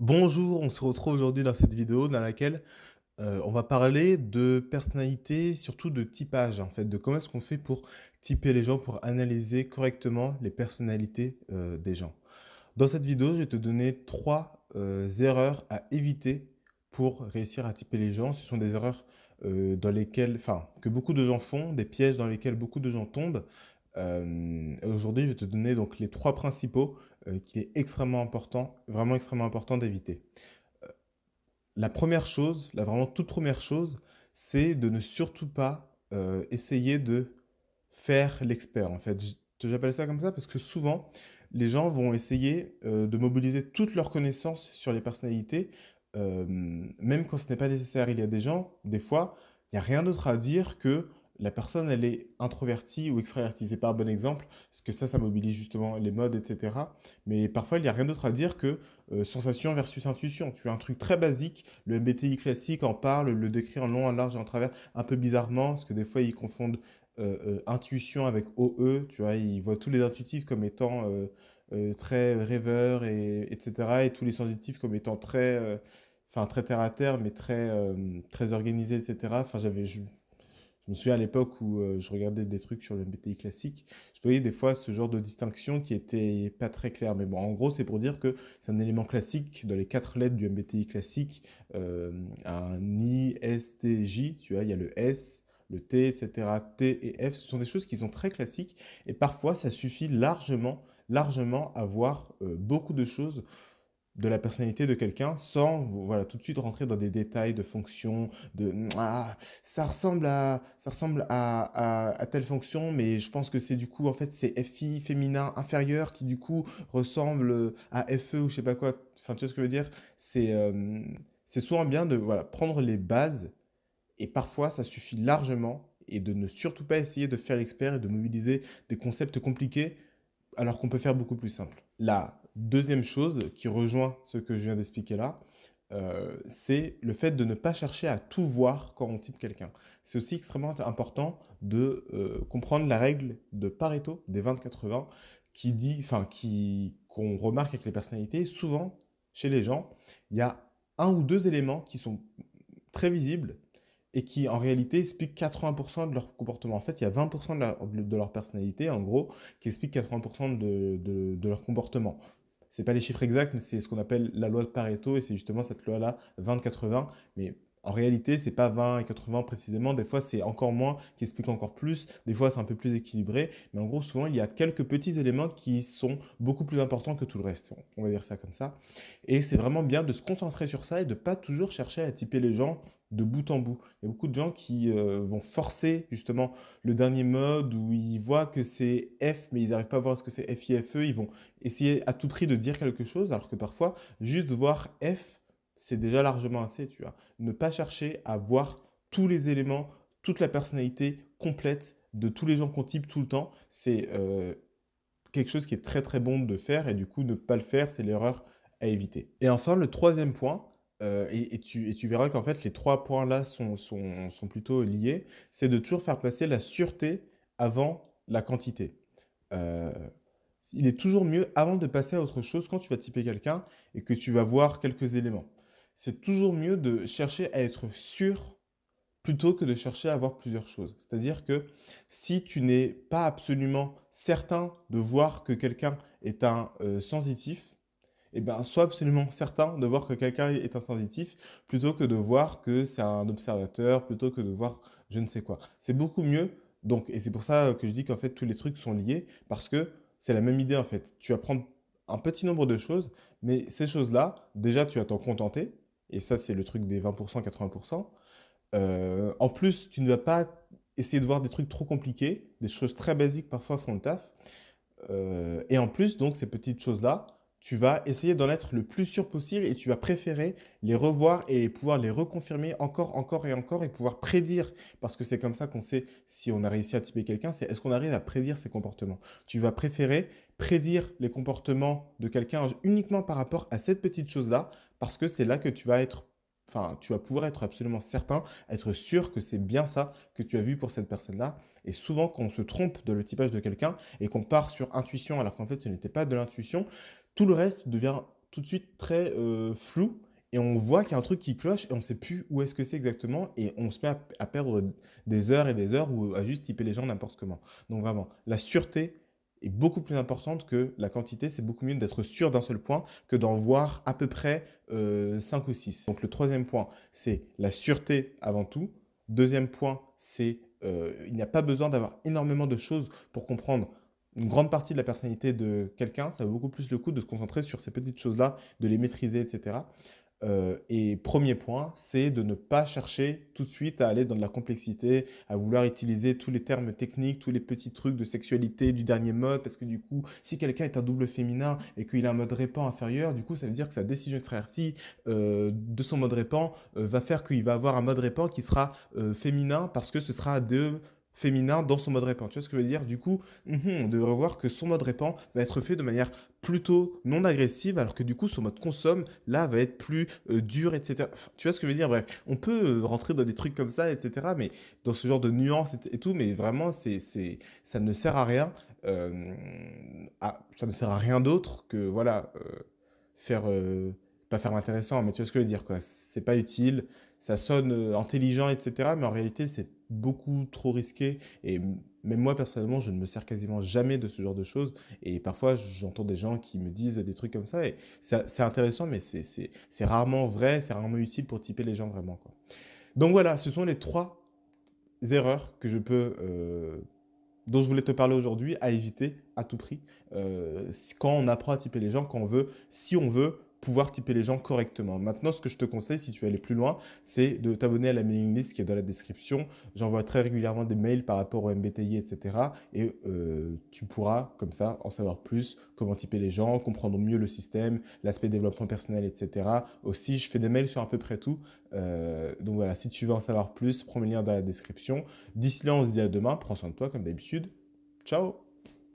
Bonjour, on se retrouve aujourd'hui dans cette vidéo dans laquelle euh, on va parler de personnalité, surtout de typage en fait, de comment est-ce qu'on fait pour typer les gens, pour analyser correctement les personnalités euh, des gens. Dans cette vidéo, je vais te donner trois euh, erreurs à éviter pour réussir à typer les gens. Ce sont des erreurs dans lesquelles, enfin, que beaucoup de gens font, des pièges dans lesquels beaucoup de gens tombent euh, aujourd'hui, je vais te donner donc les trois principaux qui euh, qu'il est extrêmement important, vraiment extrêmement important d'éviter. Euh, la première chose, la vraiment toute première chose, c'est de ne surtout pas essayer de faire l'expert. En fait, j'appelle ça comme ça parce que souvent, les gens vont essayer de mobiliser toutes leurs connaissances sur les personnalités, même quand ce n'est pas nécessaire. Il y a des gens, des fois, il n'y a rien d'autre à dire que la personne, elle est introvertie ou extravertie. C'est pas bon exemple, parce que ça, ça mobilise justement les modes, etc. Mais parfois, il n'y a rien d'autre à dire que euh, sensation versus intuition. Tu as un truc très basique, le MBTI classique en parle, le décrit en long, en large et en travers, un peu bizarrement, parce que des fois, ils confondent euh, euh, intuition avec OE, tu vois, ils voient tous les intuitifs comme étant très rêveurs, et, etc., et tous les sensitifs comme étant très enfin très terre à terre, mais très, très organisé, etc. Enfin, j'avais, je me souviens à l'époque où euh, je regardais des trucs sur le MBTI classique, je voyais des fois ce genre de distinction qui était pas très claire. Mais bon, en gros, c'est pour dire que c'est un élément classique dans les quatre lettres du MBTI classique, euh, un I, S, T, J. Tu vois, il y a le S, le T, etc. T et F, ce sont des choses qui sont très classiques et parfois ça suffit largement, largement à voir euh, beaucoup de choses de la personnalité de quelqu'un sans voilà tout de suite rentrer dans des détails de fonction, de ah, ça ressemble à ça ressemble à, telle fonction mais je pense que c'est du coup en fait c'est FI féminin inférieur qui du coup ressemble à FE ou je sais pas quoi enfin tu vois ce que je veux dire c'est euh, c'est souvent bien de voilà prendre les bases et parfois ça suffit largement et de ne surtout pas essayer de faire l'expert et de mobiliser des concepts compliqués alors qu'on peut faire beaucoup plus simple. Là, Deuxième chose qui rejoint ce que je viens d'expliquer là, euh, c'est le fait de ne pas chercher à tout voir quand on type quelqu'un. C'est aussi extrêmement important de euh, comprendre la règle de Pareto des 20-80 qui dit, enfin, qu'on remarque avec les personnalités. Souvent, chez les gens, il y a un ou deux éléments qui sont très visibles et qui en réalité expliquent 80% de leur comportement. En fait, il y a 20% de, leur personnalité, en gros, qui explique 80% de leur comportement c'est pas les chiffres exacts, mais c'est ce qu'on appelle la loi de Pareto, et c'est justement cette loi-là, 20-80, mais en réalité, c'est pas 20 et 80 précisément. Des fois, c'est encore moins qui explique encore plus. Des fois, c'est un peu plus équilibré. Mais en gros, souvent, il y a quelques petits éléments qui sont beaucoup plus importants que tout le reste. On va dire ça comme ça. Et c'est vraiment bien de se concentrer sur ça et de pas toujours chercher à typer les gens de bout en bout. Il y a beaucoup de gens qui euh, vont forcer justement le dernier mode où ils voient que c'est F, mais ils n'arrivent pas à voir ce que c'est FIFE. Ils vont essayer à tout prix de dire quelque chose, alors que parfois, juste voir F, c'est déjà largement assez, tu vois. Ne pas chercher à voir tous les éléments, toute la personnalité complète de tous les gens qu'on type tout le temps, c'est euh, quelque chose qui est très très bon de faire et du coup ne pas le faire, c'est l'erreur à éviter. Et enfin, le troisième point, euh, et, tu, tu, verras qu'en fait les trois points là sont, sont, sont plutôt liés, c'est de toujours faire passer la sûreté avant la quantité. Euh, il est toujours mieux avant de passer à autre chose quand tu vas typer quelqu'un et que tu vas voir quelques éléments c'est toujours mieux de chercher à être sûr plutôt que de chercher à voir plusieurs choses. C'est-à-dire que si tu n'es pas absolument certain de voir que quelqu'un est un euh, sensitif, eh ben, sois absolument certain de voir que quelqu'un est un sensitif plutôt que de voir que c'est un observateur, plutôt que de voir je ne sais quoi. C'est beaucoup mieux. Donc, et c'est pour ça que je dis qu'en fait tous les trucs sont liés parce que c'est la même idée en fait. Tu apprends un petit nombre de choses, mais ces choses-là, déjà tu vas t'en contenter et ça, c'est le truc des 20%, 80%. Euh, en plus, tu ne vas pas essayer de voir des trucs trop compliqués. Des choses très basiques parfois font le taf. Euh, et en plus, donc, ces petites choses-là, tu vas essayer d'en être le plus sûr possible et tu vas préférer les revoir et pouvoir les reconfirmer encore, encore et encore et pouvoir prédire. Parce que c'est comme ça qu'on sait si on a réussi à typer quelqu'un, c'est est-ce qu'on arrive à prédire ses comportements. Tu vas préférer prédire les comportements de quelqu'un uniquement par rapport à cette petite chose-là, parce que c'est là que tu vas être, enfin, tu vas pouvoir être absolument certain, être sûr que c'est bien ça que tu as vu pour cette personne-là. Et souvent, quand on se trompe de le typage de quelqu'un et qu'on part sur intuition alors qu'en fait ce n'était pas de l'intuition, tout le reste devient tout de suite très euh, flou et on voit qu'il y a un truc qui cloche et on ne sait plus où est-ce que c'est exactement et on se met à, perdre des heures et des heures ou à juste typer les gens n'importe comment. Donc vraiment, la sûreté est beaucoup plus importante que la quantité. C'est beaucoup mieux d'être sûr d'un seul point que d'en voir à peu près euh, cinq 5 ou 6. Donc le troisième point, c'est la sûreté avant tout. Deuxième point, c'est euh, il n'y a pas besoin d'avoir énormément de choses pour comprendre une grande partie de la personnalité de quelqu'un. Ça vaut beaucoup plus le coup de se concentrer sur ces petites choses-là, de les maîtriser, etc. Euh, et premier point, c'est de ne pas chercher tout de suite à aller dans de la complexité, à vouloir utiliser tous les termes techniques, tous les petits trucs de sexualité du dernier mode, parce que du coup, si quelqu'un est un double féminin et qu'il a un mode répand inférieur, du coup, ça veut dire que sa décision extravertie euh, de son mode répand euh, va faire qu'il va avoir un mode répand qui sera féminin parce que ce sera deux féminin dans son mode répand. Tu vois ce que je veux dire Du coup, mm-hmm, on devrait voir que son mode répand va être fait de manière plutôt non agressive, alors que du coup, son mode consomme, là, va être plus euh, dur, etc. tu vois ce que je veux dire Bref, on peut euh, rentrer dans des trucs comme ça, etc. Mais dans ce genre de nuances et, tout, mais vraiment, c'est, ça ne sert à rien. Euh, ça ne sert à rien d'autre que, voilà, faire pas faire intéressant, mais tu vois ce que je veux dire, quoi. C'est pas utile, ça sonne euh, intelligent, etc. Mais en réalité, c'est beaucoup trop risqué. Et même moi, personnellement, je ne me sers quasiment jamais de ce genre de choses. Et parfois, j'entends des gens qui me disent des trucs comme ça. Et c'est intéressant, mais c'est rarement vrai, c'est rarement utile pour typer les gens vraiment, quoi. Donc voilà, ce sont les trois erreurs que je peux. Euh, dont je voulais te parler aujourd'hui à éviter à tout prix euh, quand on apprend à typer les gens, quand on veut, si on veut pouvoir typer les gens correctement. Maintenant, ce que je te conseille, si tu veux aller plus loin, c'est de t'abonner à la mailing list qui est dans la description. J'envoie très régulièrement des mails par rapport au MBTI, etc. Et euh, tu pourras, comme ça, en savoir plus, comment typer les gens, comprendre mieux le système, l'aspect développement personnel, etc. Aussi, je fais des mails sur à peu près tout. Euh, donc voilà, si tu veux en savoir plus, prends le lien dans la description. D'ici là, on se dit à demain. Prends soin de toi, comme d'habitude. Ciao